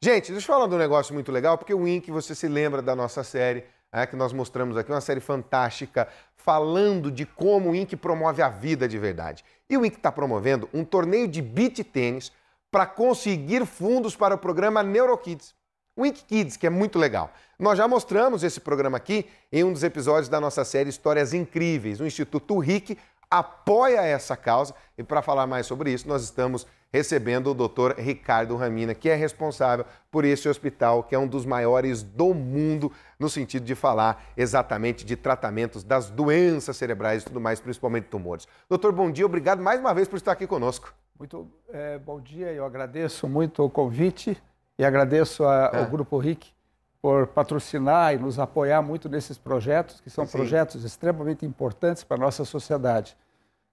Gente, deixa eu falar de um negócio muito legal, porque o Ink, você se lembra da nossa série é, que nós mostramos aqui, uma série fantástica, falando de como o Inc promove a vida de verdade. E o Inc está promovendo um torneio de beach tênis para conseguir fundos para o programa NeuroKids. O Inc Kids, que é muito legal. Nós já mostramos esse programa aqui em um dos episódios da nossa série Histórias Incríveis. O Instituto RIC apoia essa causa. E para falar mais sobre isso, nós estamos recebendo o doutor Ricardo Ramina, que é responsável por esse hospital, que é um dos maiores do mundo, no sentido de falar exatamente de tratamentos das doenças cerebrais e tudo mais, principalmente tumores. Doutor, bom dia, obrigado mais uma vez por estar aqui conosco. Muito é, bom dia, eu agradeço muito o convite e agradeço ao é. Grupo RIC por patrocinar e nos apoiar muito nesses projetos, que são Sim. projetos extremamente importantes para a nossa sociedade.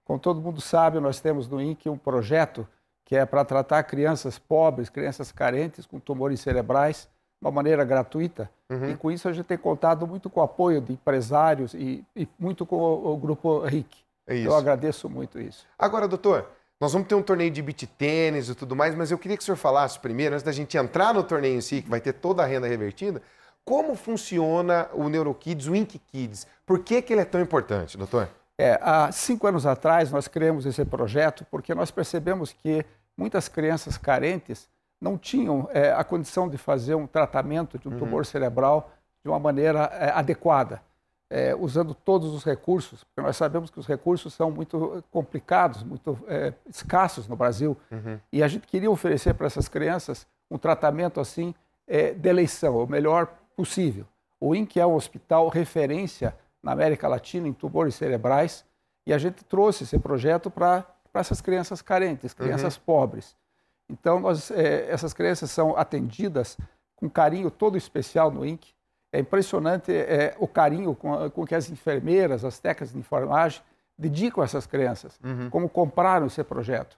Como todo mundo sabe, nós temos no INC um projeto que é para tratar crianças pobres, crianças carentes com tumores cerebrais, de uma maneira gratuita. Uhum. E com isso a gente tem contado muito com o apoio de empresários e, e muito com o, o Grupo RIC. É Eu agradeço muito isso. Agora, doutor, nós vamos ter um torneio de beat tênis e tudo mais, mas eu queria que o senhor falasse primeiro, antes da gente entrar no torneio em si, que vai ter toda a renda revertida, como funciona o NeuroKids, o Ink Kids? Por que, que ele é tão importante, doutor? É, há cinco anos atrás nós criamos esse projeto porque nós percebemos que muitas crianças carentes não tinham é, a condição de fazer um tratamento de um uhum. tumor cerebral de uma maneira é, adequada é, usando todos os recursos, porque nós sabemos que os recursos são muito eh, complicados, muito é, escassos no Brasil, uhum. e a gente queria oferecer para essas crianças um tratamento assim é, de eleição, o melhor possível. O INC é um hospital referência na América Latina em tumores cerebrais, e a gente trouxe esse projeto para essas crianças carentes, crianças uhum. pobres. Então, nós, essas crianças são atendidas com carinho todo especial no INC. É impressionante é, o carinho com, com, que as enfermeiras, as técnicas de enfermagem dedicam a essas crianças, uhum. como compraram esse projeto.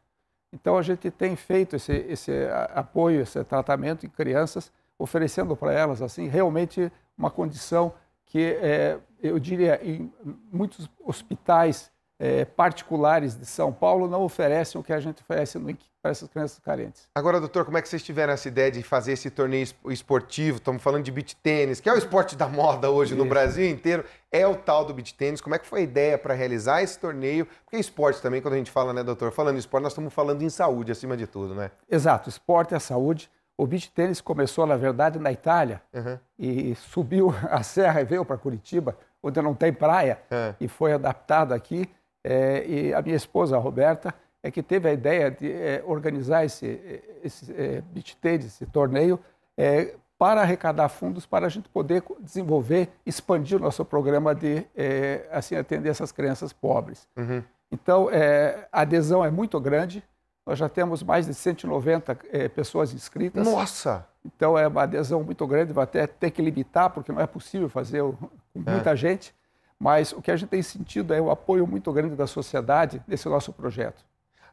Então a gente tem feito esse, esse apoio, esse tratamento em crianças, oferecendo para elas assim realmente uma condição que é, eu diria em muitos hospitais é, particulares de São Paulo não oferecem o que a gente oferece no, para essas crianças carentes. Agora, doutor, como é que vocês tiveram essa ideia de fazer esse torneio esportivo? Estamos falando de beach tênis, que é o esporte da moda hoje Isso. no Brasil inteiro. É o tal do beach tênis. Como é que foi a ideia para realizar esse torneio? Porque esporte também, quando a gente fala, né, doutor? Falando em esporte, nós estamos falando em saúde, acima de tudo, né? Exato. Esporte é saúde. O beach tênis começou, na verdade, na Itália uhum. e subiu a serra e veio para Curitiba, onde não tem praia, uhum. e foi adaptado aqui. É, e a minha esposa, a Roberta, é que teve a ideia de é, organizar esse, é, esse é, beach tennis, esse torneio, é, para arrecadar fundos para a gente poder desenvolver, expandir o nosso programa de é, assim atender essas crianças pobres. Uhum. Então, é, a adesão é muito grande. Nós já temos mais de 190 pessoas inscritas. Nossa! Então é uma adesão muito grande, vai até ter que limitar, porque não é possível fazer com muita gente mas o que a gente tem sentido é o apoio muito grande da sociedade nesse nosso projeto.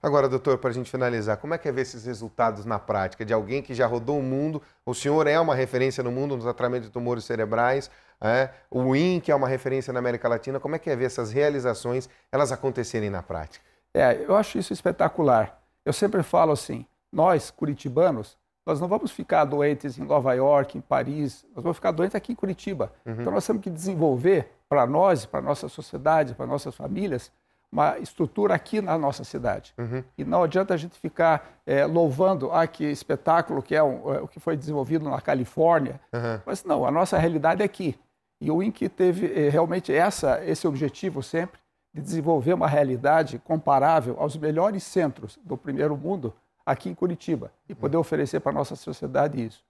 Agora, doutor, para a gente finalizar, como é que é ver esses resultados na prática de alguém que já rodou o mundo? O senhor é uma referência no mundo no tratamento de tumores cerebrais, é? o IN, que é uma referência na América Latina. Como é que é ver essas realizações, elas acontecerem na prática? É, eu acho isso espetacular. Eu sempre falo assim, nós, curitibanos, nós não vamos ficar doentes em Nova York, em Paris, nós vamos ficar doentes aqui em Curitiba. Uhum. Então nós temos que desenvolver para nós, para nossa sociedade, para nossas famílias, uma estrutura aqui na nossa cidade. Uhum. E não adianta a gente ficar é, louvando ah, que espetáculo que é eh, o que foi desenvolvido na Califórnia. Uhum. Mas não, a nossa realidade é aqui. E o INC teve eh, realmente essa, esse objetivo sempre de desenvolver uma realidade comparável aos melhores centros do primeiro mundo aqui em Curitiba e hum. poder oferecer para a nossa sociedade isso.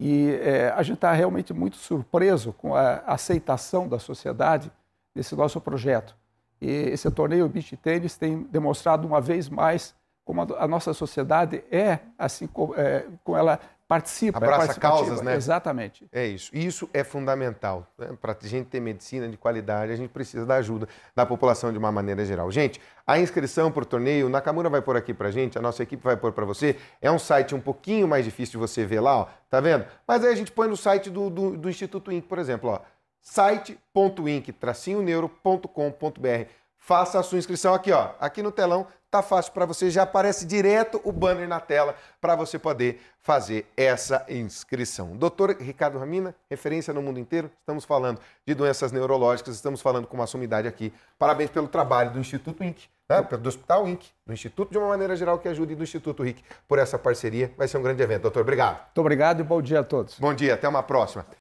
E é, a gente está realmente muito surpreso com a aceitação da sociedade desse nosso projeto. E esse torneio Beach Tennis tem demonstrado uma vez mais como a, nossa sociedade é assim, com, é, com ela participa. É Abraça é causas, né? Exatamente. É isso. E isso é fundamental. Né? Para a gente ter medicina de qualidade, a gente precisa da ajuda da população de uma maneira geral. Gente, a inscrição para o torneio, Nakamura vai pôr aqui para a gente, a nossa equipe vai pôr para você. É um site um pouquinho mais difícil de você ver lá, ó, tá vendo? Mas aí a gente põe no site do, do, do Instituto Inc, por exemplo, ó, site.inc-neuro.com.br faça a sua inscrição aqui, ó. Aqui no telão tá fácil para você, já aparece direto o banner na tela para você poder fazer essa inscrição. Doutor Ricardo Ramina, referência no mundo inteiro. Estamos falando de doenças neurológicas, estamos falando com uma sumidade aqui. Parabéns pelo trabalho do Instituto INC, né? do Hospital INC, do Instituto de uma maneira geral que ajude e do Instituto RIC por essa parceria. Vai ser um grande evento, doutor. Obrigado. Muito obrigado e bom dia a todos. Bom dia, até uma próxima.